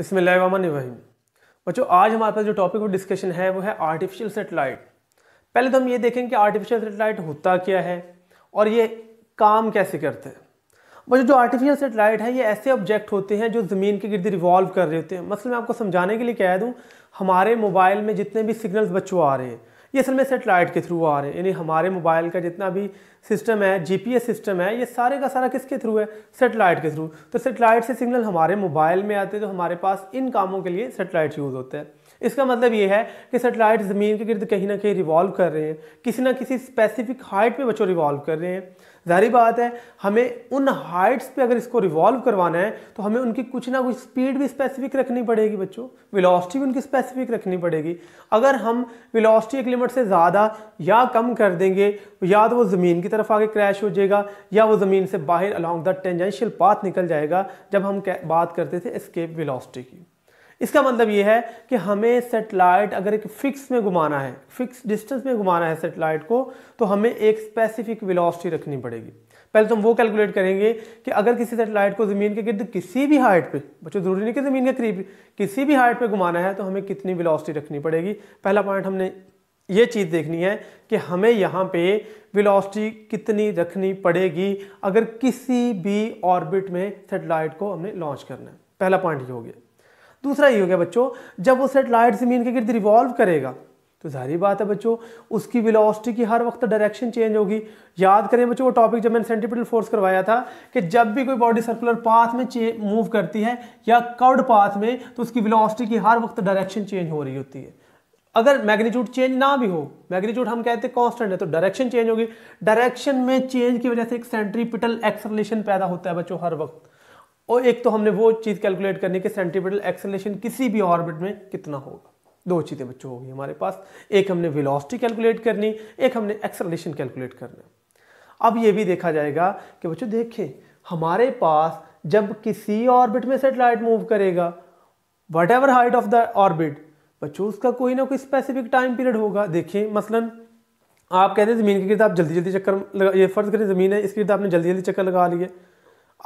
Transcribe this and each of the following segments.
बिसमीम बच्चों आज हमारे पास जो टॉपिक ऑफ डिस्कशन है वो है आर्टिफिशियल सेटेलाइट पहले तो हम ये देखें कि आर्टिफिशियल सेटेलाइट होता क्या है और ये काम कैसे करते हैं बच्चों जो आर्टिफिशियल सेटेलाइट है ये ऐसे ऑब्जेक्ट होते हैं जो ज़मीन के गिर्द रिवॉल्व कर रहे होते हैं मसल मैं आपको समझाने के लिए कह दूँ हमारे मोबाइल में जितने भी सिग्नल्स बच्चों आ रहे हैं ये असल में सेटेलाइट के थ्रू आ रहे हैं यानी हमारे मोबाइल का जितना भी सिस्टम है जीपीएस सिस्टम है ये सारे का सारा किसके थ्रू है सेटेलाइट के थ्रू तो सेटेलाइट से सिग्नल हमारे मोबाइल में आते हैं तो हमारे पास इन कामों के लिए सेटेलाइट यूज़ होते हैं इसका मतलब ये है कि सेटेलाइट ज़मीन के गिर्द कहीं ना कहीं रिवॉल्व कर रहे हैं किसी ना किसी स्पेसिफिक हाइट पर बच्चों रिवॉल्व कर रहे हैं जारी बात है हमें उन हाइट्स पे अगर इसको रिवॉल्व करवाना है तो हमें उनकी कुछ ना कुछ स्पीड भी स्पेसिफिक रखनी पड़ेगी बच्चों वेलोसिटी भी उनकी स्पेसिफिक रखनी पड़ेगी अगर हम वेलोसिटी एक लिमिट से ज़्यादा या कम कर देंगे या तो वो ज़मीन की तरफ आगे क्रैश हो जाएगा या वो ज़मीन से बाहर अलॉन्ग द टेंजेंशियल पाथ निकल जाएगा जब हम बात करते थे एस्केप वेलोसिटी की इसका मतलब ये है कि हमें सेटेलाइट अगर एक फिक्स में घुमाना है फिक्स डिस्टेंस में घुमाना है सेटेलाइट को तो हमें एक स्पेसिफिक वेलोसिटी रखनी पड़ेगी पहले तो हम वो कैलकुलेट करेंगे कि अगर किसी सेटेलाइट को ज़मीन के गिर्द किसी भी हाइट पे बच्चों ज़रूरी नहीं कि ज़मीन के करीब किसी भी हाइट पे घुमाना है तो हमें कितनी विलॉसिटी रखनी पड़ेगी पहला पॉइंट हमने ये चीज़ देखनी है कि हमें यहाँ पे विलॉसिटी कितनी रखनी पड़ेगी अगर किसी भी ऑर्बिट में सेटेलाइट को हमने लॉन्च करना है पहला पॉइंट ये हो गया दूसरा ये हो गया बच्चों जब वो सेटेलाइट ज़मीन के गिर्द रिवॉल्व करेगा तो जारी बात है बच्चों उसकी वेलोसिटी की हर वक्त डायरेक्शन चेंज होगी याद करें बच्चों वो टॉपिक जब मैंने सेंटीपिटल फोर्स करवाया था कि जब भी कोई बॉडी सर्कुलर पाथ में मूव करती है या कर्ड पाथ में तो उसकी वेलोसिटी की हर वक्त डायरेक्शन चेंज हो रही होती है अगर मैग्नीट्यूड चेंज ना भी हो मैग्नीट्यूड हम कहते हैं कांस्टेंट है तो डायरेक्शन चेंज होगी डायरेक्शन में चेंज की वजह से एक सेंट्रीपिटल एक्सलेशन पैदा होता है बच्चों हर वक्त और एक तो हमने वो चीज़ कैलकुलेट करनी कि सेंटीपिटल एक्सेलेशन किसी भी ऑर्बिट में कितना होगा दो चीज़ें बच्चों होगी हमारे पास एक हमने वेलोसिटी कैलकुलेट करनी एक हमने एक्सेलेशन कैलकुलेट करना अब ये भी देखा जाएगा कि बच्चों देखें हमारे पास जब किसी ऑर्बिट में सेटेलाइट मूव करेगा whatever height of the orbit बच्चों उसका कोई ना कोई स्पेसिफिक टाइम पीरियड होगा देखिए मसलन आप कहते हैं ज़मीन के गिरद आप जल्दी जल्दी चक्कर लगा ये फर्ज करें ज़मीन है इसके गिरद आपने जल्दी जल्दी चक्कर लगा लिए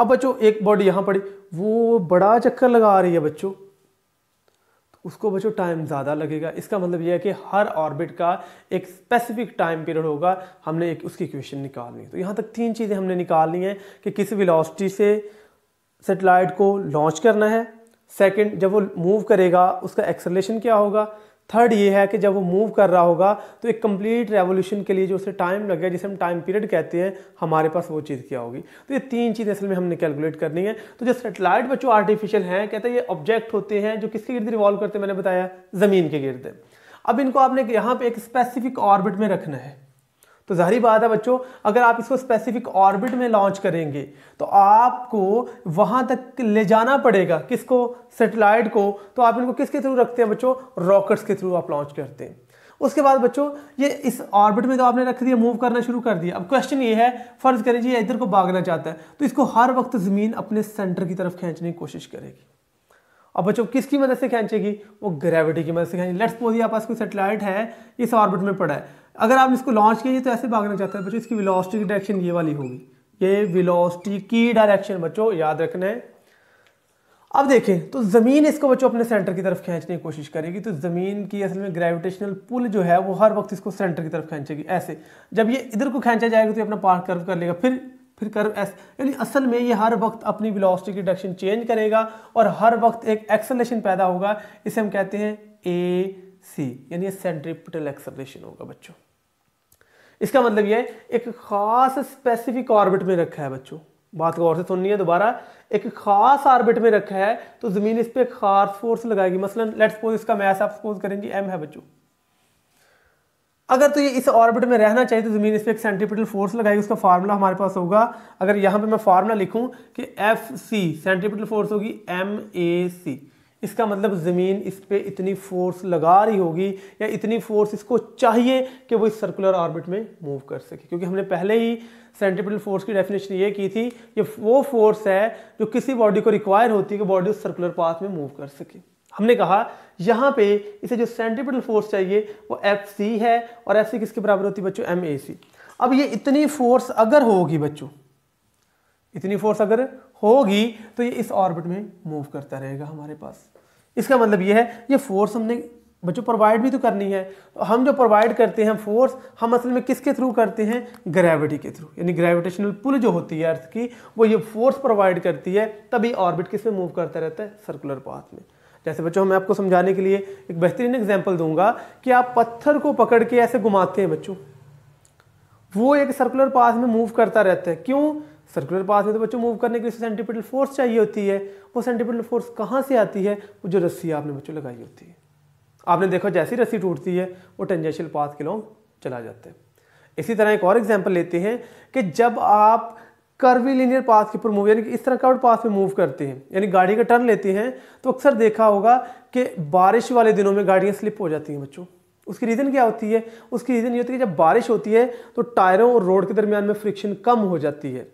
अब बच्चों एक बॉडी यहाँ पड़ी वो बड़ा चक्कर लगा रही है बच्चों तो उसको बच्चों टाइम ज़्यादा लगेगा इसका मतलब यह है कि हर ऑर्बिट का एक स्पेसिफिक टाइम पीरियड होगा हमने एक उसकी इक्वेशन निकालनी है तो यहाँ तक तीन चीज़ें हमने निकालनी है कि किस वेलोसिटी से सेटेलाइट को लॉन्च करना है सेकेंड जब वो मूव करेगा उसका एक्सलेशन क्या होगा थर्ड ये है कि जब वो मूव कर रहा होगा तो एक कंप्लीट रेवोल्यूशन के लिए जो उसे टाइम लग गया जिसे हम टाइम पीरियड कहते हैं हमारे पास वो चीज़ क्या होगी तो ये तीन चीज़ें असल में हमने कैलकुलेट करनी है तो जो सेटेलाइट बच्चों आर्टिफिशियल हैं कहते हैं ये ऑब्जेक्ट होते हैं जो किसके गिर्द रिवॉल्व करते हैं मैंने बताया ज़मीन के गिर्द अब इनको आपने यहाँ पर एक स्पेसिफिक ऑर्बिट में रखना है तो ज़ाहरी बात है बच्चों अगर आप इसको स्पेसिफिक ऑर्बिट में लॉन्च करेंगे तो आपको वहां तक ले जाना पड़ेगा किसको सेटेलाइट को तो आप इनको किसके थ्रू रखते हैं बच्चों रॉकेट्स के थ्रू आप लॉन्च करते हैं उसके बाद बच्चों ये इस ऑर्बिट में तो आपने रख दिया मूव करना शुरू कर दिया अब क्वेश्चन ये है फ़र्ज़ करें जी इधर को भागना चाहता है तो इसको हर वक्त ज़मीन अपने सेंटर की तरफ खींचने की कोशिश करेगी अब बच्चों किसकी मदद से खींचेगी वो ग्रेविटी की मदद से खींचेगी लेट्स सपोज ये आपके पास कोई सेटेलाइट है इस ऑर्बिट में पड़ा है अगर आप इसको लॉन्च कीजिए तो ऐसे भागना चाहते हैं बच्चों इसकी विलोसिटी की डायरेक्शन ये वाली होगी ये विलोसिटी की डायरेक्शन बच्चों याद रखना है अब देखें तो ज़मीन इसको बच्चों अपने सेंटर की तरफ खींचने की कोशिश करेगी तो ज़मीन की असल में ग्रेविटेशनल पुल जो है वो हर वक्त इसको सेंटर की तरफ खींचेगी ऐसे जब ये इधर को खींचा जाएगा तो ये अपना पार्ट कर्व कर लेगा फिर फिर कर्व ऐसे यानी असल में ये हर वक्त अपनी वेलोसिटी की डायरेक्शन चेंज करेगा और हर वक्त एक एक्सलेशन पैदा होगा इसे हम कहते हैं ए सी यानी सेंट्रिपिटल एक्सलेशन होगा बच्चों इसका मतलब है एक खास स्पेसिफिक ऑर्बिट में रखा है बच्चों बात गौर से सुननी है दोबारा एक खास ऑर्बिट में रखा है तो जमीन इस पर खास फोर्स लगाएगी मसलन लेट्स सपोज इसका मैस आप सपोज करेंगे एम है बच्चों अगर तो ये इस ऑर्बिट में रहना चाहिए तो ज़मीन इस पर एक सेंटीपिटल फोर्स लगाएगी उसका फार्मूला हमारे पास होगा अगर यहां पे मैं फार्मूला लिखूं कि एफ सी सेंटीपिटल फोर्स होगी एम ए सी इसका मतलब ज़मीन इस पर इतनी फोर्स लगा रही होगी या इतनी फोर्स इसको चाहिए कि वो इस सर्कुलर ऑर्बिट में मूव कर सके क्योंकि हमने पहले ही सेंट्रिपिटल फोर्स की डेफिनेशन ये की थी कि वो फोर्स है जो किसी बॉडी को रिक्वायर होती है कि बॉडी उस सर्कुलर पाथ में मूव कर सके हमने कहा यहाँ पे इसे जो सेंट्रिपिटल फोर्स चाहिए वो एफ सी है और एफ किसके बराबर होती है बच्चों एम ए सी अब ये इतनी फोर्स अगर होगी बच्चों इतनी फोर्स अगर होगी तो ये इस ऑर्बिट में मूव करता रहेगा हमारे पास इसका मतलब ये है ये फोर्स हमने बच्चों प्रोवाइड भी तो करनी है तो हम जो प्रोवाइड करते हैं फोर्स हम असल में किसके थ्रू करते हैं ग्रेविटी के थ्रू यानी ग्रेविटेशनल पुल जो होती है अर्थ की वो ये फोर्स प्रोवाइड करती है तभी ऑर्बिट किस में मूव करता रहता है सर्कुलर पाथ में जैसे बच्चों मैं आपको समझाने के लिए एक बेहतरीन एग्जाम्पल दूंगा कि आप पत्थर को पकड़ के ऐसे घुमाते हैं बच्चों वो एक सर्कुलर पाथ में मूव करता रहता है क्यों सर्कुलर पाथ में तो बच्चों मूव करने के लिए सेंटिपिटल फोर्स चाहिए होती है वो सेंटिपिटल फोर्स कहाँ से आती है वो जो रस्सी आपने बच्चों लगाई होती है आपने देखा जैसी रस्सी टूटती है वो टेंजेंशियल पाथ के लॉन्ग चला जाते हैं इसी तरह एक और एग्जाम्पल लेते हैं कि जब आप कर्वी लीनियर पाथ के ऊपर मूव यानी कि इस तरह कर्व पाथ में मूव करते हैं यानी गाड़ी का टर्न लेते हैं तो अक्सर देखा होगा कि बारिश वाले दिनों में गाड़ियाँ स्लिप हो जाती हैं बच्चों उसकी रीज़न क्या होती है उसकी रीज़न ये होती है कि जब बारिश होती है तो टायरों और रोड के दरमियान में फ्रिक्शन कम हो जाती है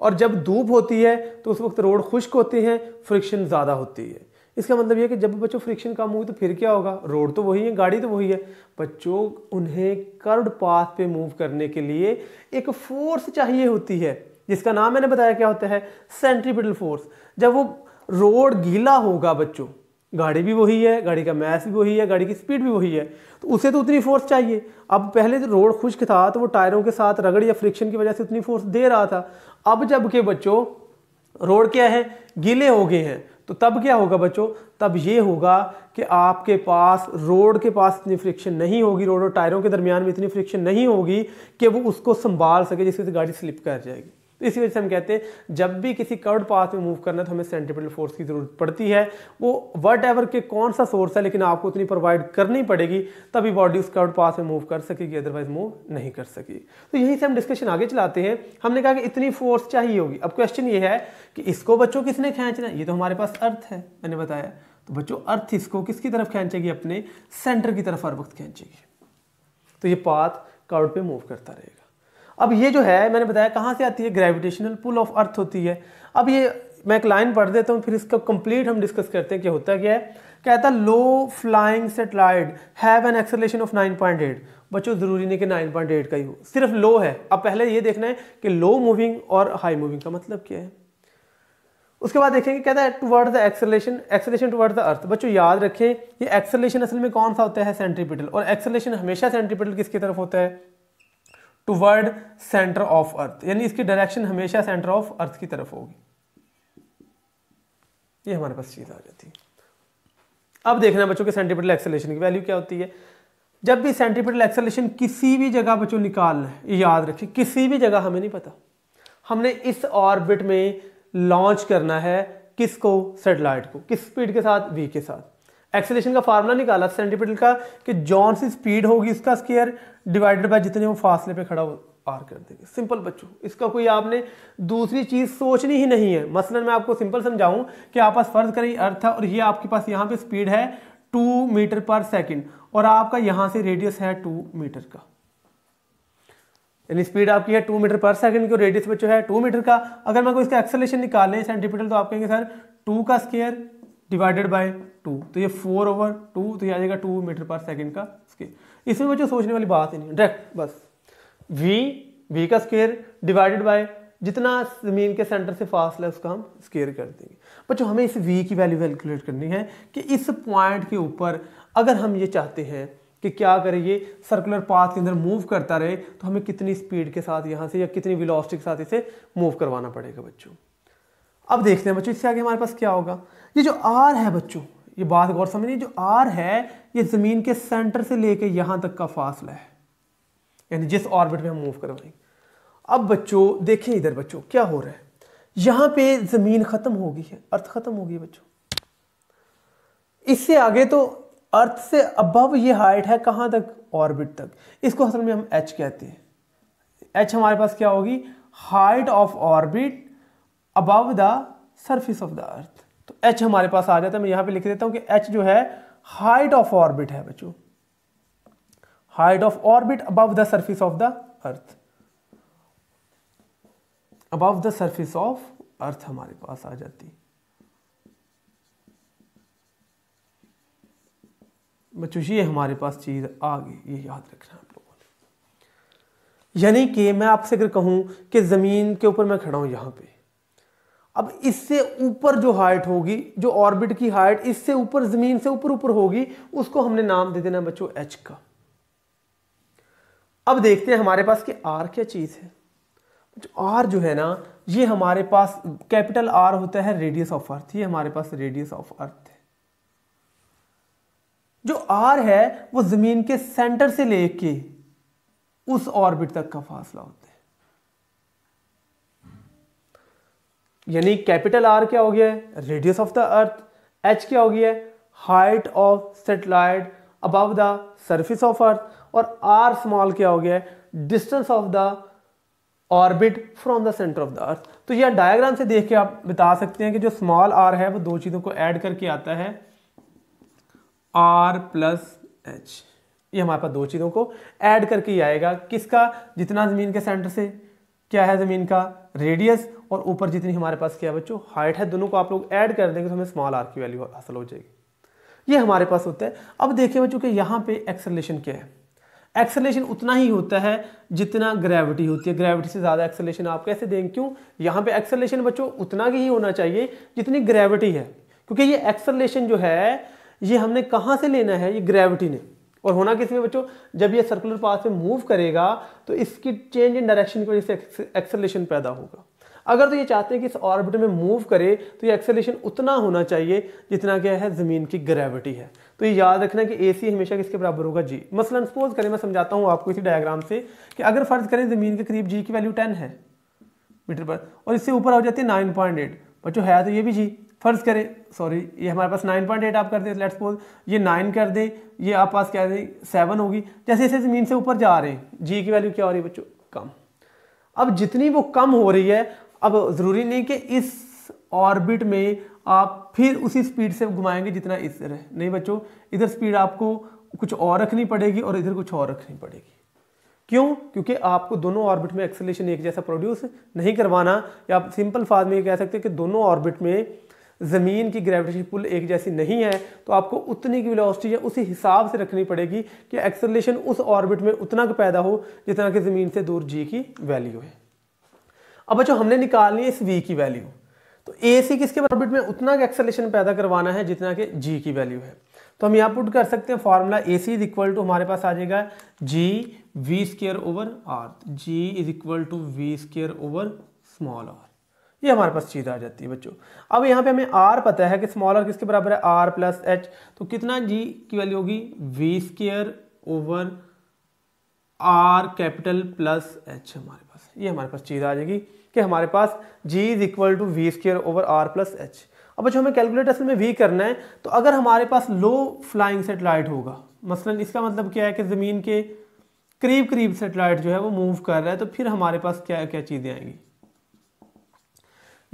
और जब धूप होती है तो उस वक्त रोड खुश्क होते हैं फ्रिक्शन ज़्यादा होती है इसका मतलब यह कि जब बच्चों फ्रिक्शन कम हुई तो फिर क्या होगा रोड तो वही है गाड़ी तो वही है बच्चों उन्हें कर्व्ड पाथ पे मूव करने के लिए एक फोर्स चाहिए होती है जिसका नाम मैंने बताया क्या होता है सेंट्रीपिटल फोर्स जब वो रोड गीला होगा बच्चों गाड़ी भी वही है गाड़ी का मैस भी वही है गाड़ी की स्पीड भी वही है तो उसे तो उतनी फोर्स चाहिए अब पहले जो रोड खुश्क था तो वो टायरों के साथ रगड़ या फ्रिक्शन की वजह से उतनी फोर्स दे रहा था अब जब के बच्चों रोड क्या है गीले हो गए हैं तो तब क्या होगा बच्चों तब ये होगा कि आपके पास रोड के पास इतनी फ्रिक्शन नहीं होगी रोड और टायरों के दरमियान में इतनी फ्रिक्शन नहीं होगी कि वो उसको संभाल सके जिससे गाड़ी स्लिप कर जाएगी तो इसी वजह से हम कहते हैं जब भी किसी कर्ड पाथ में मूव करना है तो हमें सेंट्रीपिटल फोर्स की जरूरत पड़ती है वो वट एवर के कौन सा सोर्स है लेकिन आपको उतनी प्रोवाइड करनी पड़ेगी तभी बॉडी उस कर्ड पाथ में मूव कर सकेगी अदरवाइज मूव नहीं कर सकेगी तो यहीं से हम डिस्कशन आगे चलाते हैं हमने कहा कि इतनी फोर्स चाहिए होगी अब क्वेश्चन ये है कि इसको बच्चों किसने खींचना ये तो हमारे पास अर्थ है मैंने बताया तो बच्चों अर्थ इसको किसकी तरफ खींचेगी अपने सेंटर की तरफ हर वक्त खींचेगी तो ये पाथ कर्ड पर मूव करता रहेगा अब ये जो है मैंने बताया कहाँ से आती है ग्रेविटेशनल पुल ऑफ अर्थ होती है अब ये मैं एक लाइन पढ़ देता हूँ फिर इसका कंप्लीट हम डिस्कस करते हैं कि होता क्या है कहता low flying satellite have an acceleration of 9.8 बच्चों ज़रूरी नहीं कि 9.8 का ही हो सिर्फ लो है अब पहले ये देखना है कि लो मूविंग और हाई मूविंग का मतलब क्या है उसके बाद देखेंगे कहता है towards the acceleration acceleration towards the earth बच्चों याद रखें ये एक्सेलेशन असल में कौन सा होता है सेंट्रीपिटल और एक्सेलेशन हमेशा सेंट्रीपिटल किसकी तरफ होता है टूवर्ड सेंटर ऑफ अर्थ यानी इसकी डायरेक्शन हमेशा सेंटर ऑफ अर्थ की तरफ होगी ये हमारे पास चीज़ आ जाती है अब देखना बच्चों के सेंटीपिटल एक्सेलेशन की वैल्यू क्या होती है जब भी सेंटीपिटल एक्सेलेशन किसी भी जगह बच्चों निकालना याद रखिए किसी भी जगह हमें नहीं पता हमने इस ऑर्बिट में लॉन्च करना है किसको सेटेलाइट को किस स्पीड के साथ वी के साथ एक्सेलेशन का फार्मूला निकाला सेंटीपीटल का कि जॉन सी स्पीड होगी इसका स्केयर डिवाइडेड बाय जितने वो फासले पे खड़ा हो पार कर देंगे सिंपल बच्चों इसका कोई आपने दूसरी चीज़ सोचनी ही नहीं है मसलन मैं आपको सिंपल समझाऊं कि आप पास फर्ज करें अर्थ है और ये आपके पास यहाँ पे स्पीड है टू मीटर पर सेकेंड और आपका यहाँ से रेडियस है टू मीटर का यानी स्पीड आपकी है टू मीटर पर सेकेंड की रेडियस बच्चों है टू मीटर का अगर मैं कोई इसका एक्सेलेशन निकालें सेंटीमीटर तो आप कहेंगे सर टू का स्केयर डिवाइडेड बाय टू तो ये फोर ओवर टू तो ये आ जाएगा टू मीटर पर सेकेंड का स्केयर इसमें बच्चों सोचने वाली बात ही नहीं डायरेक्ट बस वी वी का स्केयर डिवाइडेड बाय जितना ज़मीन के सेंटर से फासला है उसका हम स्केयर कर देंगे बच्चों हमें इस वी की वैल्यू कैलकुलेट करनी है कि इस पॉइंट के ऊपर अगर हम ये चाहते हैं कि क्या करें ये सर्कुलर पाथ के अंदर मूव करता रहे तो हमें कितनी स्पीड के साथ यहाँ से या कितनी विलोसिटी के साथ इसे मूव करवाना पड़ेगा बच्चों अब देखते हैं बच्चों इससे आगे हमारे पास क्या होगा ये जो आर है बच्चों ये बात गौर समझिए जो आर है ये ज़मीन के सेंटर से लेके यहां तक का फासला है यानी जिस ऑर्बिट में हम मूव करवाएंगे अब बच्चों देखें इधर बच्चों क्या हो रहा है यहां पे ज़मीन ख़त्म हो गई है अर्थ ख़त्म हो गई बच्चों इससे आगे तो अर्थ से अबव ये हाइट है कहां तक ऑर्बिट तक इसको असल में हम एच कहते हैं एच हमारे पास क्या होगी height of orbit above the surface of the earth तो एच हमारे पास आ जाता है मैं यहां पे लिख देता हूं कि एच जो है हाइट ऑफ ऑर्बिट है बच्चों height of orbit above the surface of the earth above the surface of earth हमारे पास आ जाती बच्चों ये हमारे पास चीज़ आ गई ये याद रखना आप लोगों ने यानी कि मैं आपसे अगर कहूं कि ज़मीन के ऊपर मैं खड़ा हूं यहां पे अब इससे ऊपर जो हाइट होगी जो ऑर्बिट की हाइट इससे ऊपर जमीन से ऊपर ऊपर होगी उसको हमने नाम दे देना बच्चों एच का अब देखते हैं हमारे पास कि आर क्या चीज है जो आर जो है ना ये हमारे पास कैपिटल आर होता है रेडियस ऑफ अर्थ ये हमारे पास रेडियस ऑफ अर्थ है जो आर है वो जमीन के सेंटर से लेके उस ऑर्बिट तक का फासला होता है यानी कैपिटल आर क्या हो गया है radius of the earth h क्या हो गया है height of satellite above the surface of earth और आर स्मॉल क्या हो गया है distance of the orbit from the centre of the earth तो यह डायग्राम से देख के आप बता सकते हैं कि जो स्मॉल आर है वो दो चीज़ों को ऐड करके आता है आर प्लस एच ये हमारे पास दो चीज़ों को ऐड करके ही आएगा किसका जितना ज़मीन के सेंटर से क्या है ज़मीन का रेडियस और ऊपर जितनी हमारे पास क्या है बच्चों हाइट है दोनों को आप लोग ऐड कर देंगे तो हमें स्मॉल आर की वैल्यू हासिल हो जाएगी ये हमारे पास होता है अब देखिए बच्चों के यहाँ पे एक्सेलेशन क्या है एक्सेलेशन उतना ही होता है जितना ग्रेविटी होती है ग्रेविटी से ज़्यादा एक्सेलेशन आप कैसे देंगे क्यों यहाँ पे एक्सेलेशन बच्चों उतना ही होना चाहिए जितनी ग्रेविटी है क्योंकि ये एक्सेलेशन जो है ये हमने कहाँ से लेना है ये ग्रेविटी ने और होना किसमें बच्चों जब ये सर्कुलर पाथ में मूव करेगा तो इसकी चेंज इन डायरेक्शन की वजह से एक्सेलेशन पैदा होगा अगर तो ये चाहते हैं कि इस ऑर्बिट में मूव करे तो ये एक्सेलेशन उतना होना चाहिए जितना क्या है ज़मीन की ग्रेविटी है तो ये याद रखना कि ए सी हमेशा किसके बराबर होगा जी मसलन सपोज करें मैं समझाता हूँ आपको इसी डायग्राम से कि अगर फ़र्ज़ करें ज़मीन के करीब जी की वैल्यू टेन है मीटर पर और इससे ऊपर हो जाती है नाइन पॉइंट एट बच्चों है तो ये भी जी फ़र्ज़ करें सॉरी ये हमारे पास नाइन पॉइंट एट आप कर दें लेट्स सपोज ये नाइन कर दें ये आप पास क्या दें सेवन होगी जैसे जैसे मीन से ऊपर जा रहे हैं जी की वैल्यू क्या हो रही है बच्चों कम अब जितनी वो कम हो रही है अब ज़रूरी नहीं कि इस ऑर्बिट में आप फिर उसी स्पीड से घुमाएंगे जितना इधर है नहीं बच्चों इधर स्पीड आपको कुछ और रखनी पड़ेगी और इधर कुछ और रखनी पड़ेगी क्यों क्योंकि आपको दोनों ऑर्बिट में एक्सेलेशन एक जैसा प्रोड्यूस नहीं करवाना या आप सिंपल फार्म में कह सकते हैं कि दोनों ऑर्बिट में ज़मीन की ग्रेविटेशन पुल एक जैसी नहीं है तो आपको उतनी की वेलोसिटी या उसी हिसाब से रखनी पड़ेगी कि एक्सलेशन उस ऑर्बिट में उतना पैदा हो जितना कि ज़मीन से दूर जी की वैल्यू है अब बच्चों हमने निकालनी है इस वी की वैल्यू तो ए सी किसके ऑर्बिट में उतना एक्सेलेशन पैदा करवाना है जितना कि जी की वैल्यू है तो हम यहाँ पुट कर सकते हैं formula a c is equal to हमारे पास आ जाएगा g v square over r g is equal to v square over small r ये हमारे पास चीज़ आ जाती है बच्चों अब यहाँ पे हमें आर पता है कि स्मॉलर किसके बराबर है आर प्लस एच तो कितना जी की वैल्यू होगी V square over R capital plus H हमारे पास ये हमारे पास चीज़ आ जाएगी कि हमारे पास g is equal to v square over r plus h अब बच्चों हमें कैलकुलेट असल में वी करना है तो अगर हमारे पास लो फ्लाइंग सेटेलाइट होगा मसलन इसका मतलब क्या है कि ज़मीन के करीब करीब सेटेलाइट जो है वो मूव कर रहा है तो फिर हमारे पास क्या क्या चीज़ें आएंगी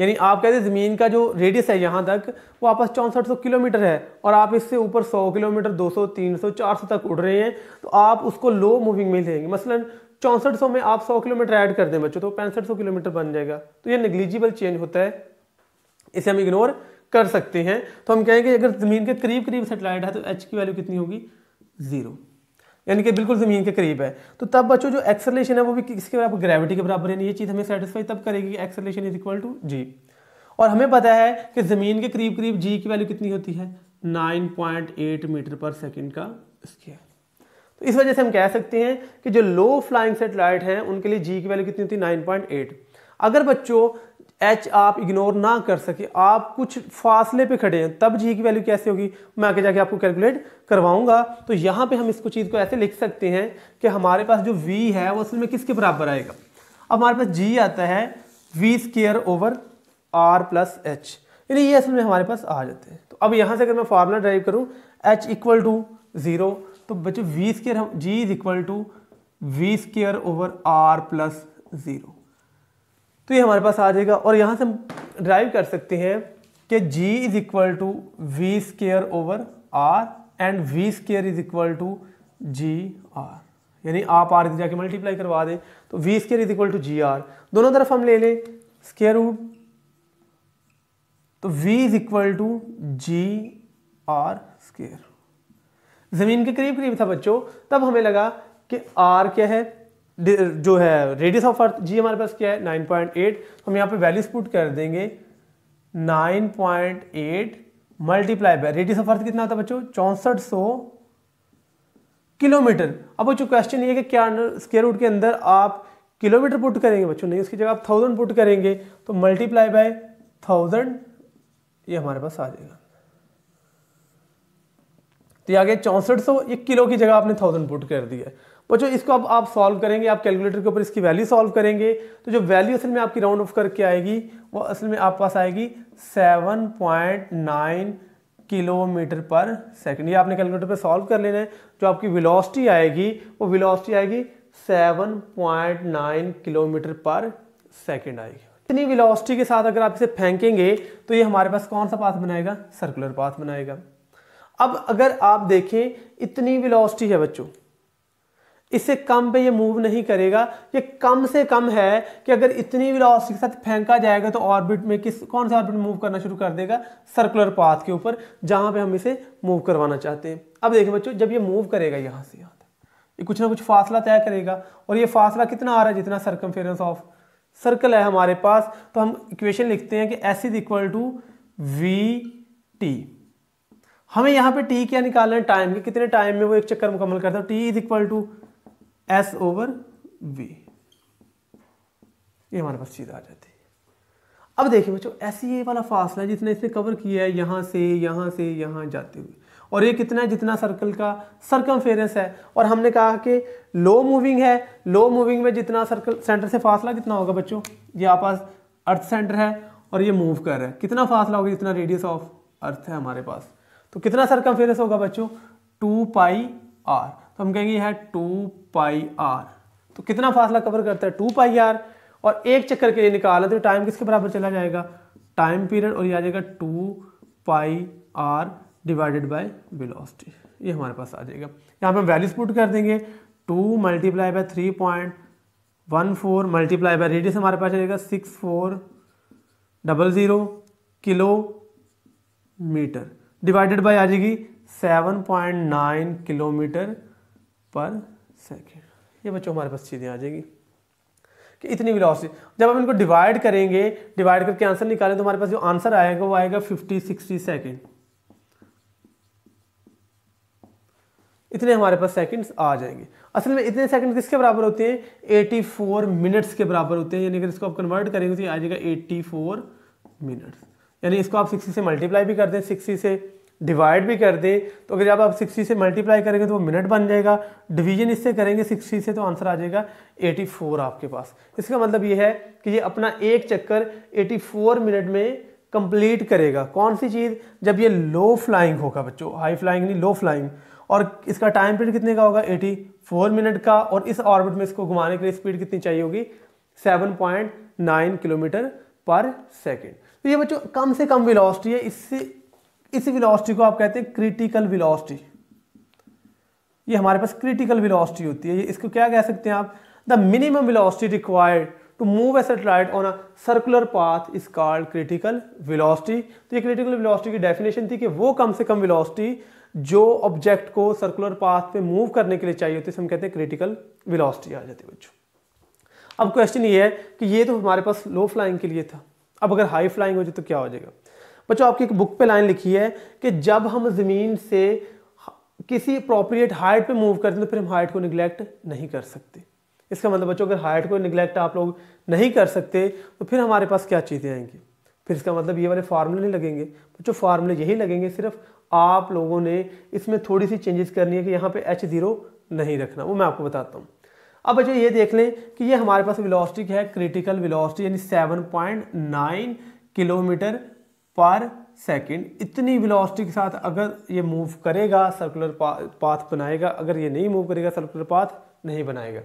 यानी आप कहते हैं ज़मीन का जो रेडियस है यहाँ तक वो आपस चौंसठ सौ किलोमीटर है और आप इससे ऊपर सौ किलोमीटर दो सौ तीन सौ चार सौ तक उड़ रहे हैं तो आप उसको लो मूविंग में लेंगे मसलन चौंसठ सौ में आप सौ किलोमीटर ऐड कर दें बच्चों तो पैंसठ सौ किलोमीटर बन जाएगा तो ये निगलिजिबल चेंज होता है इसे हम इग्नोर कर सकते हैं तो हम कहेंगे अगर ज़मीन के करीब करीब सेटेलाइट है तो एच की वैल्यू कितनी होगी ज़ीरो यानी कि बिल्कुल ज़मीन के करीब है तो तब बच्चों जो एक्सलेशन है वो भी किसके बराबर ग्रेविटी के बराबर यानी ये चीज़ हमें सेटिसफाई तब करेगी acceleration is equal to g और हमें पता है कि ज़मीन के करीब करीब जी की वैल्यू कितनी होती है 9.8 मीटर पर सेकंड का स्केयर तो इस वजह से हम कह सकते हैं कि जो लो फ्लाइंग सेटेलाइट हैं उनके लिए जी की वैल्यू कितनी होती है 9.8 अगर बच्चों एच आप इग्नोर ना कर सके आप कुछ फासले पे खड़े हैं तब जी की वैल्यू कैसे होगी मैं आगे जाके आपको कैलकुलेट करवाऊंगा तो यहाँ पे हम इसको चीज़ को ऐसे लिख सकते हैं कि हमारे पास जो वी है वो असल में किसके बराबर आएगा अब हमारे पास जी आता है v square over r plus h यानी ये असल में हमारे पास आ जाते हैं तो अब यहाँ से अगर मैं फार्मूला ड्राइव करूँ एच इक्वल टू ज़ीरो तो बच्चे वी स्केयर हम g is equal to v square over r plus zero तो ये हमारे पास आ जाएगा और यहाँ से हम ड्राइव कर सकते हैं कि g is equal to v square over r and v square is equal to ji r यानी आप आर जाके मल्टीप्लाई करवा दें तो v square is equal to ji r दोनों तरफ हम ले लें स्केयर रूट तो v is equal to ji r square ज़मीन के करीब करीब था बच्चों तब हमें लगा कि r क्या है जो है रेडियस ऑफ अर्थ जी हमारे पास क्या है 9.8 तो हम यहाँ पे वैल्यूज पुट कर देंगे 9.8 multiply by radius of earth कितना होता है बच्चों चौंसठ सौ किलोमीटर अब बच्चों क्वेश्चन ये कि क्या स्केयर रूट के अंदर आप किलोमीटर पुट करेंगे बच्चों नहीं उसकी जगह आप थाउजेंड पुट करेंगे तो मल्टीप्लाई बाय थाउजेंड ये हमारे पास आ जाएगा तो ये गया चौंसठ सौ ये किलो की जगह आपने थाउजेंड पुट कर दिया बच्चों इसको अब आप सॉल्व करेंगे आप कैलकुलेटर के ऊपर इसकी वैल्यू सॉल्व करेंगे तो जो वैल्यू असल में आपकी राउंड ऑफ करके आएगी वो असल में आपके पास आएगी 7.9 किलोमीटर पर सेकंड ये आपने कैलकुलेटर पर सॉल्व कर लेना है जो आपकी विलोसिटी आएगी वो विलॉसिटी आएगी 7.9 किलोमीटर पर सेकेंड आएगी इतनी विलॉसिटी के साथ अगर आप इसे फेंकेंगे तो ये हमारे पास कौन सा पाथ बनाएगा सर्कुलर पाथ बनाएगा अब अगर आप देखें इतनी वेलोसिटी है बच्चों इससे कम पे ये मूव नहीं करेगा ये कम से कम है कि अगर इतनी वेलोसिटी के साथ फेंका जाएगा तो ऑर्बिट में किस कौन सा ऑर्बिट मूव करना शुरू कर देगा सर्कुलर पाथ के ऊपर जहां पे हम इसे मूव करवाना चाहते हैं अब देखिए बच्चों जब ये मूव करेगा यहां से यहां ये कुछ ना कुछ फासला तय करेगा और ये फासला कितना आ रहा है जितना सर्कम ऑफ सर्कल है हमारे पास तो हम इक्वेशन लिखते हैं कि s is equal to v t हमें यहाँ पे टी क्या निकालना है टाइम के कितने टाइम में वो एक चक्कर मुकम्मल करता है t is equal to s over v ये हमारे पास चीज़ आ जाती है अब देखिए बच्चों ऐसी ये वाला फासला जिसने इसने कवर किया है यहां से यहाँ से यहाँ जाते हुए और ये कितना है जितना सर्कल का सर्कम है और हमने कहा कि लो मूविंग है लो मूविंग में जितना सर्कल सेंटर से फासला कितना होगा बच्चों ये आप पास अर्थ सेंटर है और ये मूव कर रहा है कितना फासला होगा जितना रेडियस ऑफ अर्थ है हमारे पास तो कितना सर्कम होगा बच्चों टू पाई आर तो हम कहेंगे यह है टू पाई आर तो कितना फासला कवर करता है टू पाई आर और एक चक्कर के लिए निकाला तो टाइम किसके बराबर चला जाएगा टाइम पीरियड और ये आ जाएगा two pi r divided by velocity ये हमारे पास आ जाएगा यहाँ पे वैल्यूज पुट कर देंगे two multiply by three point one four multiply by radius हमारे पास आएगा six four double zero kilometre divided by आ जाएगी seven point nine kilometre per second ये बच्चों हमारे पास चीज़ें आ जाएगी कि इतनी वेलोसिटी जब हम इनको डिवाइड करेंगे डिवाइड करके आंसर निकालें तो हमारे पास जो आंसर आएगा वो आएगा फिफ्टी सिक्सटी सेकेंड इतने हमारे पास सेकंड्स आ जाएंगे असल में इतने सेकंड किसके बराबर होते हैं 84 मिनट्स के बराबर होते हैं यानी अगर इसको आप कन्वर्ट करेंगे तो ये आ जाएगा 84 मिनट्स यानी इसको आप 60 से मल्टीप्लाई भी कर दें 60 से डिवाइड भी कर दे तो अगर जब आप 60 से मल्टीप्लाई करेंगे तो वो मिनट बन जाएगा डिवीजन इससे करेंगे 60 से तो आंसर आ जाएगा 84 आपके पास इसका मतलब ये है कि ये अपना एक चक्कर 84 मिनट में कंप्लीट करेगा कौन सी चीज़ जब ये लो फ्लाइंग होगा बच्चों हाई फ्लाइंग नहीं लो फ्लाइंग और इसका टाइम पीरियड कितने का होगा फोर मिनट का और इस ऑर्बिट में इसको घुमाने के लिए स्पीड कितनी चाहिए होगी नाइन किलोमीटर पर सेकेंड तो ये बच्चों कम से कम वेलोसिटी है इससे इस वेलोसिटी को आप कहते हैं क्रिटिकल वेलोसिटी ये हमारे पास क्रिटिकल वेलोसिटी होती है ये इसको क्या कह सकते हैं आप the minimum velocity required to move a satellite on a circular path is called critical velocity तो ये क्रिटिकल वेलोसिटी की डेफिनेशन थी कि वो कम से कम वेलोसिटी जो ऑब्जेक्ट को सर्कुलर पाथ पे मूव करने के लिए चाहिए होती है हम कहते हैं क्रिटिकल वेलोसिटी आ जाती है बच्चों अब क्वेश्चन ये है कि ये तो हमारे पास लो फ्लाइंग के लिए था अब अगर हाई फ्लाइंग हो जाए तो क्या हो जाएगा बच्चों आपकी एक बुक पे लाइन लिखी है कि जब हम ज़मीन से किसी अप्रोप्रिएट हाइट पे मूव करते हैं तो फिर हम हाइट को निगलेक्ट नहीं कर सकते इसका मतलब बच्चों अगर हाइट को निगलेक्ट आप लोग नहीं कर सकते तो फिर हमारे पास क्या चीज़ें आएंगी फिर इसका मतलब ये वाले फार्मूले नहीं लगेंगे बच्चों फार्मूले यही लगेंगे सिर्फ आप लोगों ने इसमें थोड़ी सी चेंजेस करनी है कि यहाँ पर एच ज़ीरो नहीं रखना वो मैं आपको बताता हूँ अब बच्चों ये देख लें कि ये हमारे पास विलॉस्टिक है क्रिटिकल विलॉस्टिक यानी 7.9 किलोमीटर पर सेकंड इतनी वेलोसिटी के साथ अगर ये मूव करेगा सर्कुलर पाथ बनाएगा अगर ये नहीं मूव करेगा सर्कुलर पाथ नहीं बनाएगा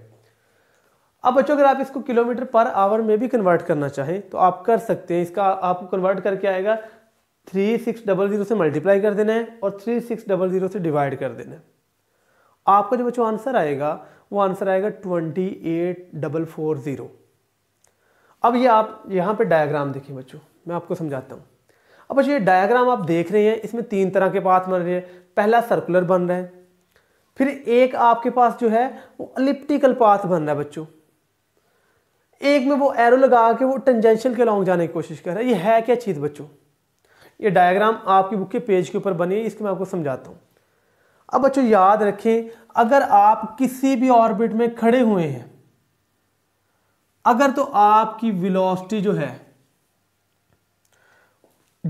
अब बच्चों अगर आप इसको किलोमीटर पर आवर में भी कन्वर्ट करना चाहें तो आप कर सकते हैं इसका आपको कन्वर्ट करके आएगा थ्री सिक्स डबल ज़ीरो से मल्टीप्लाई कर देना है और थ्री सिक्स डबल ज़ीरो से डिवाइड कर देना है आपका जो बच्चों आंसर आएगा वो आंसर आएगा twenty eight double four zero अब ये आप यहाँ पे डायग्राम देखिए बच्चों मैं आपको समझाता हूँ अब ये डायग्राम आप देख रहे हैं इसमें तीन तरह के पाथ बन रहे हैं पहला सर्कुलर बन रहा है फिर एक आपके पास जो है वो अलिप्टिकल पाथ बन रहा है बच्चों एक में वो एरो लगा के वो टेंजेंशियल के लॉन्ग जाने की कोशिश कर रहा है ये है क्या चीज़ बच्चों ये डायग्राम आपकी बुक के पेज के ऊपर बनी है इसके मैं आपको समझाता हूँ अब बच्चों याद रखें अगर आप किसी भी ऑर्बिट में खड़े हुए हैं अगर तो आपकी विलोसिटी जो है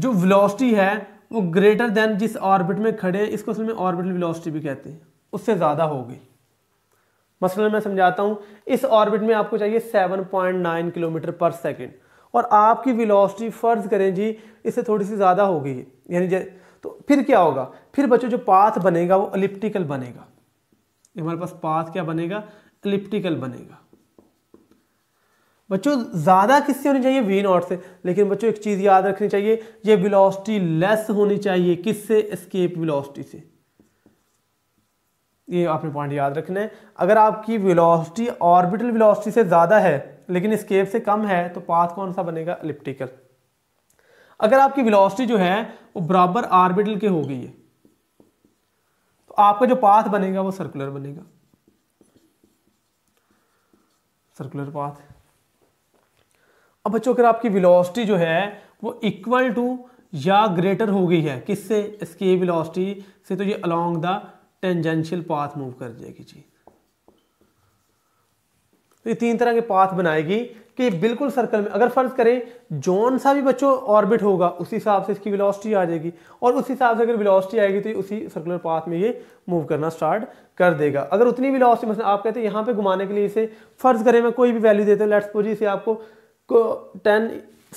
जो वेलोसिटी है वो ग्रेटर देन जिस ऑर्बिट में खड़े हैं इसको असल में ऑर्बिटल वेलोसिटी भी कहते हैं उससे ज़्यादा होगी मसलन मैं समझाता हूँ इस ऑर्बिट में आपको चाहिए 7.9 किलोमीटर पर सेकेंड और आपकी वेलोसिटी फ़र्ज़ करें जी इससे थोड़ी सी ज़्यादा होगी यानी तो फिर क्या होगा फिर बच्चों जो पाथ बनेगा वो अलिप्टिकल बनेगा हमारे पास पाथ क्या बनेगा एलिप्टिकल बनेगा बच्चों ज़्यादा किससे होनी चाहिए वी नॉट से लेकिन बच्चों एक चीज़ याद रखनी चाहिए ये वेलोसिटी लेस होनी चाहिए किससे एस्केप वेलोसिटी से ये आपने पॉइंट याद रखना है अगर आपकी वेलोसिटी ऑर्बिटल वेलोसिटी से ज़्यादा है लेकिन स्केप से कम है तो पाथ कौन सा बनेगा एलिप्टिकल अगर आपकी विलॉसिटी जो है वो बराबर ऑर्बिटल के हो गई है तो आपका जो पाथ बनेगा वो सर्कुलर बनेगा सर्कुलर पाथ अब बच्चों अगर आपकी विलोसिटी जो है वो इक्वल टू या ग्रेटर हो गई है किससे इसकी विलोसिटी से तो ये along the tangential path move कर जाएगी जी तो ये तीन तरह के पाथ बनाएगी कि बिल्कुल सर्कल में अगर फर्ज करें जोन सा भी बच्चों ऑर्बिट होगा उसी हिसाब से इसकी विलोसिटी आ जाएगी और उसी हिसाब से अगर विलोसिटी आएगी तो उसी सर्कुलर पाथ में ये मूव करना स्टार्ट कर देगा अगर उतनी विलोसिटी मतलब आप कहते हैं यहाँ पे घुमाने के लिए इसे फर्ज करें मैं कोई भी वैल्यू देते हैं लेट्स पोजी इसे आपको को टेन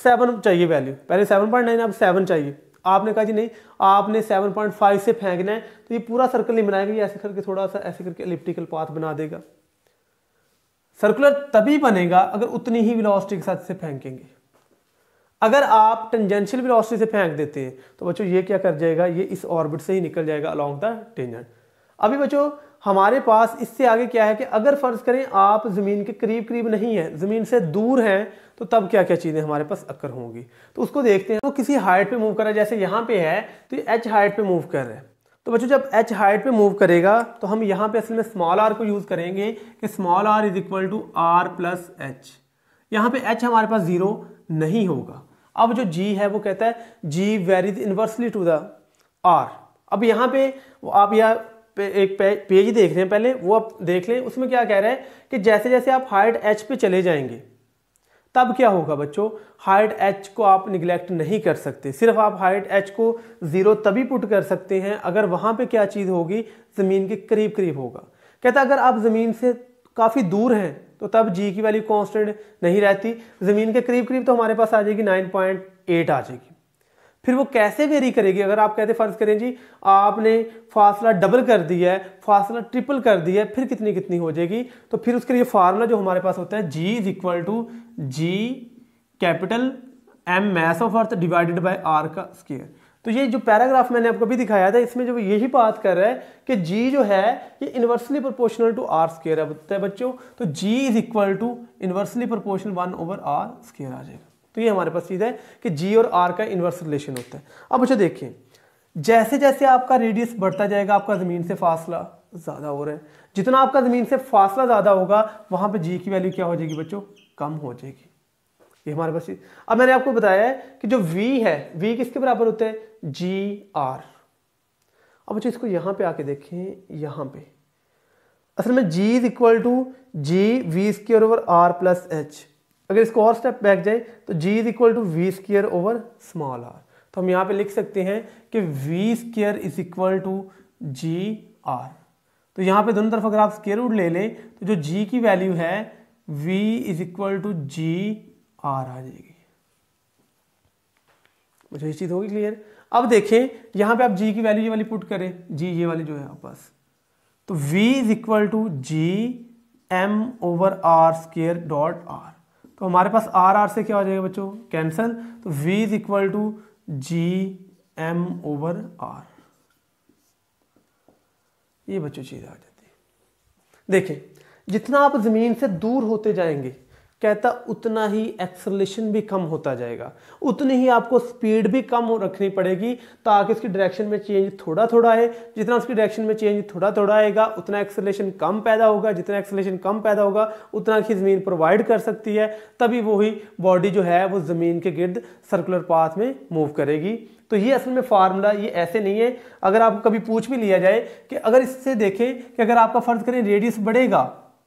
सेवन चाहिए वैल्यू पहले सेवन पॉइंट नाइन अब सेवन चाहिए आपने कहा जी नहीं आपने सेवन पॉइंट फाइव से फेंकना है तो ये पूरा सर्कल नहीं बनाएगा ये ऐसे करके थोड़ा सा ऐसे करके इलिप्टिकल पाथ बना देगा सर्कुलर तभी बनेगा अगर उतनी ही विलॉसिटी के साथ इसे फेंकेंगे अगर आप टेंजेंशियल विलॉसिटी से फेंक देते हैं तो बच्चों ये क्या कर जाएगा ये इस ऑर्बिट से ही निकल जाएगा अलॉन्ग द टेंजेंट अभी बच्चों हमारे पास इससे आगे क्या है कि अगर फर्ज करें आप ज़मीन के करीब करीब नहीं है ज़मीन से दूर हैं तो तब क्या क्या चीज़ें हमारे पास अक्कर होंगी तो उसको देखते हैं वो तो किसी हाइट पे मूव कर रहा है जैसे यहाँ पे है तो ये एच हाइट पे मूव कर रहा है तो बच्चों जब एच हाइट पे मूव करेगा तो हम यहाँ पे असल में स्मॉल आर को यूज़ करेंगे कि small r is equal to r plus h यहाँ पे एच हमारे पास ज़ीरो नहीं होगा अब जो जी है वो कहता है g varies inversely to the r अब यहाँ पे आप यह पे एक पे, पेज देख रहे हैं पहले वो आप देख लें उसमें क्या कह रहा है कि जैसे जैसे आप हाइट एच पे चले जाएंगे तब क्या होगा बच्चों हाइट एच को आप निगलेक्ट नहीं कर सकते सिर्फ आप हाइट एच को ज़ीरो तभी पुट कर सकते हैं अगर वहाँ पे क्या चीज़ होगी ज़मीन के करीब करीब होगा कहता अगर आप ज़मीन से काफ़ी दूर हैं तो तब जी की वैल्यू कांस्टेंट नहीं रहती ज़मीन के करीब करीब तो हमारे पास आ जाएगी नाइन पॉइंट एट आ जाएगी फिर वो कैसे वेरी करेगी अगर आप कहते फ़र्ज़ करें जी आपने फासला डबल कर दिया है फासला ट्रिपल कर दिया है फिर कितनी कितनी हो जाएगी तो फिर उसके लिए फार्मूला जो हमारे पास होता है g is equal to g capital m mass of earth divided by r का स्केयर तो ये जो पैराग्राफ मैंने आपको भी दिखाया था इसमें जो यही बात कर रहा है कि जी जो है ये inversely proportional to r square है बच्चों तो g is equal to inversely proportional one over r square आ जाएगा तो ये हमारे पास चीज़ है कि जी और आर का इन्वर्स रिलेशन होता है अब अच्छा देखिए जैसे जैसे आपका रेडियस बढ़ता जाएगा आपका ज़मीन से फासला ज़्यादा हो रहा है जितना आपका ज़मीन से फासला ज़्यादा होगा वहाँ पर जी की वैल्यू क्या हो जाएगी बच्चों कम हो जाएगी ये हमारे पास चीज़ अब मैंने आपको बताया है कि जो v है v किसके बराबर होता है जी आर अब बच्चों अच्छा इसको यहाँ पे आके देखें यहाँ पे असल में g is equal to g v square over r plus h अगर इसको और स्टेप बैक जाए तो g is equal to v square over small r तो हम यहाँ पे लिख सकते हैं कि v square is equal to ji r तो यहाँ पे दोनों तरफ अगर आप स्केयर रूट ले लें तो जो जी की वैल्यू है V is equal to ji R आ जाएगी मुझे ये चीज़ होगी क्लियर अब देखें यहाँ पे आप जी की वैल्यू ये वाली पुट करें जी ये वाली जो है आप पास तो v is equal to g m over r square dot r तो हमारे पास आर आर से क्या हो जाएगा बच्चों कैंसल तो v is equal to g m over r ये बच्चों चीज़ आ जाती है देखिए जितना आप ज़मीन से दूर होते जाएंगे कहता उतना ही एक्सलेशन भी कम होता जाएगा उतनी ही आपको स्पीड भी कम रखनी पड़ेगी ताकि उसकी डायरेक्शन में चेंज थोड़ा थोड़ा है जितना उसकी डायरेक्शन में चेंज थोड़ा थोड़ा आएगा उतना एक्सलेशन कम पैदा होगा जितना एक्सलेशन कम पैदा होगा उतना ही ज़मीन प्रोवाइड कर सकती है तभी वही बॉडी जो है वो ज़मीन के गिर्द सर्कुलर पाथ में मूव करेगी तो ये असल में फार्मूला ये ऐसे नहीं है अगर आपको कभी पूछ भी लिया जाए कि अगर इससे देखें कि अगर आपका फ़र्ज़ करें रेडियस बढ़ेगा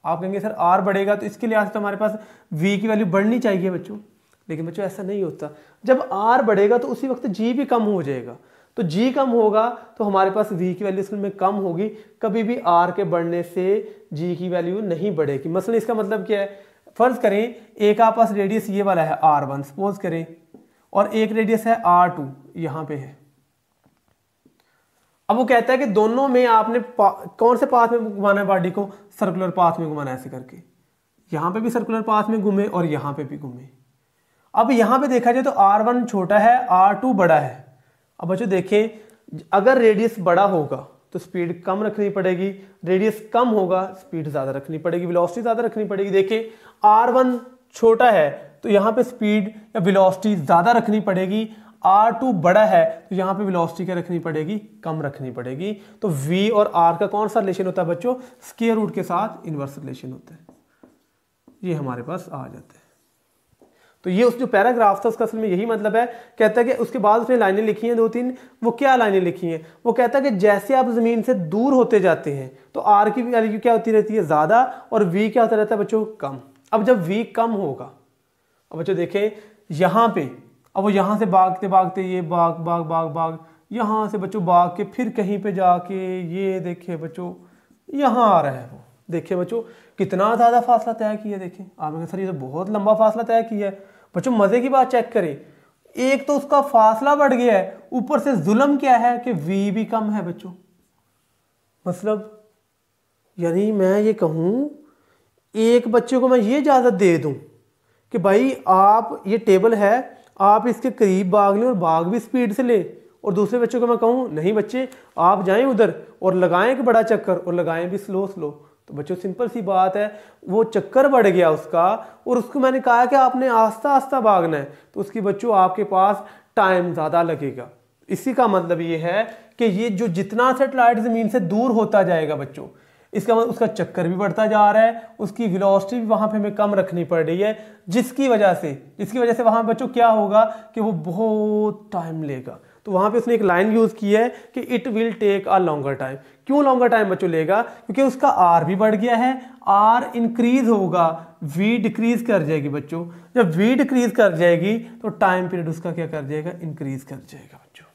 आप कहेंगे सर आर बढ़ेगा तो इसके लिहाज से तो हमारे पास वी की वैल्यू बढ़नी चाहिए बच्चों लेकिन बच्चों ऐसा नहीं होता जब आर बढ़ेगा तो उसी वक्त जी भी कम हो जाएगा तो जी कम होगा तो हमारे पास वी की वैल्यू इसमें कम होगी कभी भी आर के बढ़ने से जी की वैल्यू नहीं बढ़ेगी मसलन इसका मतलब क्या है फर्ज करें एक आपके पास रेडियस ये वाला है आर वन सपोज करें और एक रेडियस है आर टू यहाँ पे है अब वो कहता है कि दोनों में आपने कौन से पाथ में घुमाना है बॉडी को सर्कुलर पाथ में घुमाना है ऐसे करके यहाँ पे भी सर्कुलर पाथ में घूमे और यहाँ पे भी घूमे अब यहाँ पे देखा जाए तो R1 छोटा है R2 बड़ा है अब बच्चों देखें अगर रेडियस बड़ा होगा तो स्पीड कम रखनी पड़ेगी रेडियस कम होगा स्पीड ज़्यादा रखनी पड़ेगी विलोसिटी ज़्यादा रखनी पड़ेगी देखें आर छोटा है तो यहाँ पे स्पीड या विलॉसिटी ज़्यादा रखनी पड़ेगी आर टू बड़ा है तो यहां पे वेलोसिटी क्या रखनी पड़ेगी कम रखनी पड़ेगी तो वी और आर का कौन सा रिलेशन होता है बच्चों स्केयर रूट के साथ इनवर्स रिलेशन होता है ये हमारे पास आ जाता है तो ये उस जो पैराग्राफ था उसका असल में यही मतलब है कहता है कि उसके बाद उसने लाइनें लिखी हैं दो तीन वो क्या लाइनें लिखी हैं वो कहता है कि जैसे आप ज़मीन से दूर होते जाते हैं तो आर की वैल्यू क्या होती रहती है ज़्यादा और वी क्या होता रहता है बच्चों कम अब जब वी कम होगा अब बच्चों देखें यहां पे अब वो यहाँ से भागते भागते ये भाग भाग भाग भाग यहाँ से बच्चों भाग के फिर कहीं पे जाके ये देखे बच्चों यहाँ आ रहा है वो देखे बच्चों कितना ज़्यादा फासला तय किया देखे आप सर ये तो बहुत लंबा फासला तय किया है बच्चों मज़े की बात चेक करें एक तो उसका फासला बढ़ गया है ऊपर से जुलम क्या है कि वी भी कम है बच्चों मतलब यानी मैं ये कहूँ एक बच्चे को मैं ये इजाज़त दे दूँ कि भाई आप ये टेबल है आप इसके करीब भाग लें और भाग भी स्पीड से लें और दूसरे बच्चों को मैं कहूँ नहीं बच्चे आप जाएं उधर और लगाएं एक बड़ा चक्कर और लगाएं भी स्लो स्लो तो बच्चों सिंपल सी बात है वो चक्कर बढ़ गया उसका और उसको मैंने कहा कि आपने आस्ता आस्ता भागना है तो उसकी बच्चों आपके पास टाइम ज़्यादा लगेगा इसी का मतलब ये है कि ये जो जितना सेटेलाइट ज़मीन से दूर होता जाएगा बच्चों इसका मतलब उसका चक्कर भी बढ़ता जा रहा है उसकी वेलोसिटी भी वहाँ पे हमें कम रखनी पड़ रही है जिसकी वजह से जिसकी वजह से वहाँ बच्चों क्या होगा कि वो बहुत टाइम लेगा तो वहाँ पे उसने एक लाइन यूज़ की है कि it will take a longer time क्यों लॉन्गर टाइम बच्चों लेगा क्योंकि उसका आर भी बढ़ गया है आर इंक्रीज होगा वी डिक्रीज कर जाएगी बच्चों जब वी डिक्रीज कर जाएगी तो टाइम पीरियड उसका क्या कर जाएगा इंक्रीज कर जाएगा बच्चों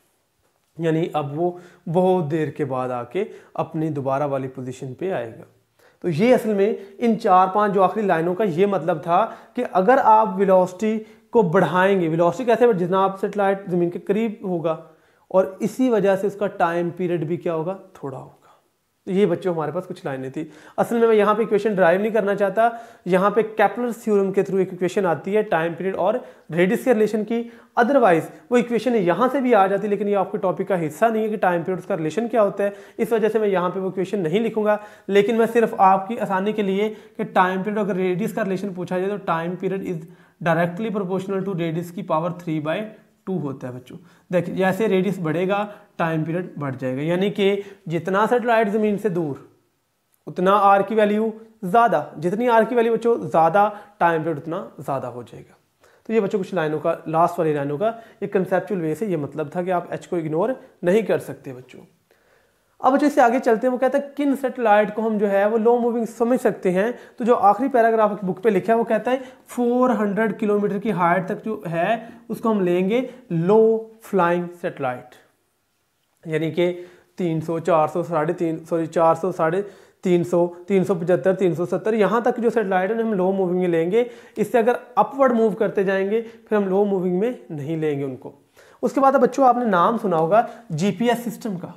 यानी अब वो बहुत देर के बाद आके अपनी दोबारा वाली पोजीशन पे आएगा तो ये असल में इन चार पांच जो आखिरी लाइनों का ये मतलब था कि अगर आप वेलोसिटी को बढ़ाएंगे वेलोसिटी कैसे जितना आप सेटेलाइट ज़मीन के करीब होगा और इसी वजह से उसका टाइम पीरियड भी क्या होगा थोड़ा होगा तो ये बच्चों हमारे पास कुछ लाइनें थी असल में मैं यहाँ पे इक्वेशन ड्राइव नहीं करना चाहता यहाँ पे कैपलर थ्योरम के थ्रू एक इक्वेशन आती है टाइम पीरियड और रेडियस के रिलेशन की अदरवाइज वो इक्वेशन यहाँ से भी आ जाती लेकिन ये आपके टॉपिक का हिस्सा नहीं है कि टाइम पीरियड उसका रिलेशन क्या होता है इस वजह से मैं यहाँ पर वो इक्वेशन नहीं लिखूंगा लेकिन मैं सिर्फ आपकी आसानी के लिए कि टाइम पीरियड अगर रेडियस का रिलेशन पूछा जाए तो time period is directly proportional to radius की पावर थ्री बाय टू होता है बच्चों देखिए जैसे रेडियस बढ़ेगा टाइम पीरियड बढ़ जाएगा यानी कि जितना सेटेलाइट ज़मीन से दूर उतना आर की वैल्यू ज़्यादा जितनी आर की वैल्यू बच्चों ज़्यादा टाइम पीरियड उतना ज़्यादा हो जाएगा तो ये बच्चों कुछ लाइनों का लास्ट वाली लाइनों का एक कंसेप्चुअल वे से ये मतलब था कि आप एच को इग्नोर नहीं कर सकते बच्चों अब इससे आगे चलते हैं वो कहता है किन सेटेलाइट को हम जो है वो लो मूविंग समझ सकते हैं तो जो आखिरी पैराग्राफ की बुक पे लिखा है वो कहता है 400 किलोमीटर की हाइट तक जो है उसको हम लेंगे लो फ्लाइंग सेटेलाइट यानी कि 300 400 साढ़े तीन सॉरी 400 साढ़े तीन सौ तीन सौ पचहत्तर तीन सौ सत्तर यहाँ तक जो सेटेलाइट है हम लो मूविंग में लेंगे इससे अगर अपवर्ड मूव करते जाएंगे फिर हम लो मूविंग में नहीं लेंगे उनको उसके बाद बच्चों आपने नाम सुना होगा जीपीएस सिस्टम का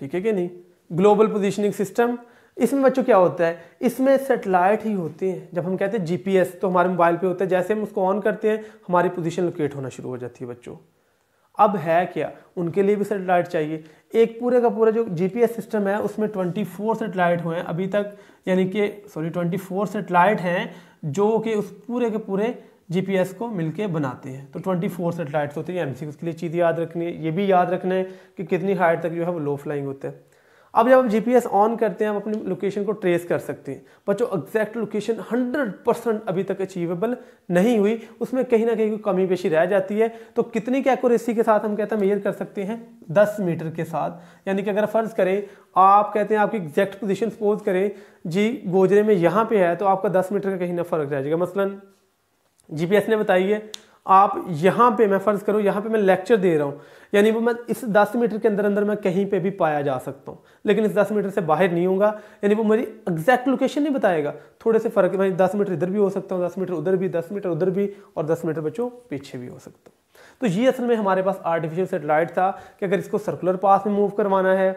ठीक है कि नहीं ग्लोबल पोजिशनिंग सिस्टम इसमें बच्चों क्या होता है इसमें सेटेलाइट ही होते हैं जब हम कहते हैं जीपीएस तो हमारे मोबाइल पे होता है जैसे हम उसको ऑन करते हैं हमारी पोजीशन लोकेट होना शुरू हो जाती है बच्चों अब है क्या उनके लिए भी सेटेलाइट चाहिए एक पूरे का पूरा जो जीपीएस सिस्टम है उसमें 24 सेटेलाइट हुए हैं अभी तक यानी कि सॉरी 24 सेटेलाइट हैं जो कि उस पूरे के पूरे जीपीएस को मिलके बनाते हैं तो 24 सेटेलाइट्स होते हैं एमसीक्यूज के लिए चीज़ याद रखनी है ये भी याद रखना है कि कितनी हाइट तक जो है वो लो फ्लाइंग होता है अब जब हम जीपीएस ऑन करते हैं हम अपनी लोकेशन को ट्रेस कर सकते हैं बच्चों एग्जैक्ट लोकेशन 100 परसेंट अभी तक अचीवेबल नहीं हुई उसमें कहीं ना कहीं कोई कमी पेशी रह जाती है तो कितनी की एक्यूरेसी के साथ हम कहते हैं मेजर कर सकते हैं 10 मीटर के साथ यानी कि अगर फ़र्ज़ करें आप कहते हैं आपकी एग्जैक्ट पोजिशन सपोज करें जी गोजरे में यहाँ पर है तो आपका दस मीटर का कहीं ना फ़र्क रह जाएगा मसलन जीपीएस ने बताई है आप यहाँ पे मैं फ़र्ज़ करूँ यहाँ पे मैं लेक्चर दे रहा हूँ यानी वो मैं इस 10 मीटर के अंदर अंदर मैं कहीं पे भी पाया जा सकता हूँ लेकिन इस 10 मीटर से बाहर नहीं होगा यानी वो मेरी एग्जैक्ट लोकेशन नहीं बताएगा थोड़े से फ़र्क मैं 10 मीटर इधर भी हो सकता हूँ 10 मीटर उधर भी 10 मीटर उधर भी और दस मीटर बच्चों पीछे भी हो सकता हूँ तो ये असल में हमारे पास आर्टिफिशियल सेटेलाइट था कि अगर इसको सर्कुलर पास में मूव करवाना है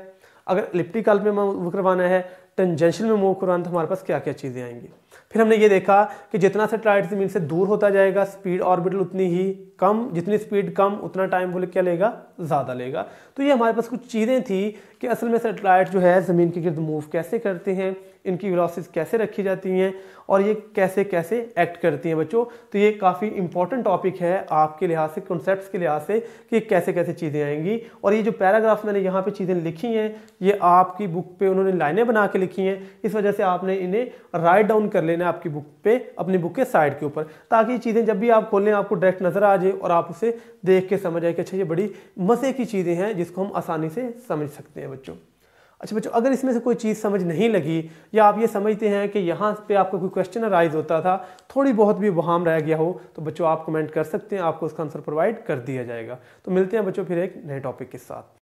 अगर लिप्टिकल में मूव करवाना है टनजेंशन में मूव करवाना तो हमारे पास क्या क्या चीज़ें आएंगी फिर हमने ये देखा कि जितना सेटेलाइट जमीन से दूर होता जाएगा स्पीड ऑर्बिटल उतनी ही कम जितनी स्पीड कम उतना टाइम वो क्या लेगा ज़्यादा लेगा तो ये हमारे पास कुछ चीज़ें थी कि असल में सेटेलाइट जो है ज़मीन के गिर्द मूव कैसे करते हैं इनकी वेलोसिस कैसे रखी जाती हैं और ये कैसे कैसे एक्ट करती हैं बच्चों तो ये काफ़ी इंपॉर्टेंट टॉपिक है आपके लिहाज से कॉन्सेप्ट्स के लिहाज से कि कैसे कैसे चीज़ें आएंगी और ये जो पैराग्राफ मैंने यहाँ पे चीज़ें लिखी हैं ये आपकी बुक पे उन्होंने लाइनें बना के लिखी हैं इस वजह से आपने इन्हें राइट डाउन कर लेना है आपकी बुक पर अपनी बुक के साइड के ऊपर ताकि चीज़ें जब भी आप खोलें आपको डायरेक्ट नज़र आ जाए और आप उसे देख के समझ आए कि अच्छा ये बड़ी मज़े की चीज़ें हैं जिसको हम आसानी से समझ सकते हैं बच्चों अच्छा बच्चों अगर इसमें से कोई चीज़ समझ नहीं लगी या आप ये समझते हैं कि यहाँ पे आपका कोई क्वेश्चन अराइज होता था थोड़ी बहुत भी वहाम रह गया हो तो बच्चों आप कमेंट कर सकते हैं आपको उसका आंसर प्रोवाइड कर दिया जाएगा तो मिलते हैं बच्चों फिर एक नए टॉपिक के साथ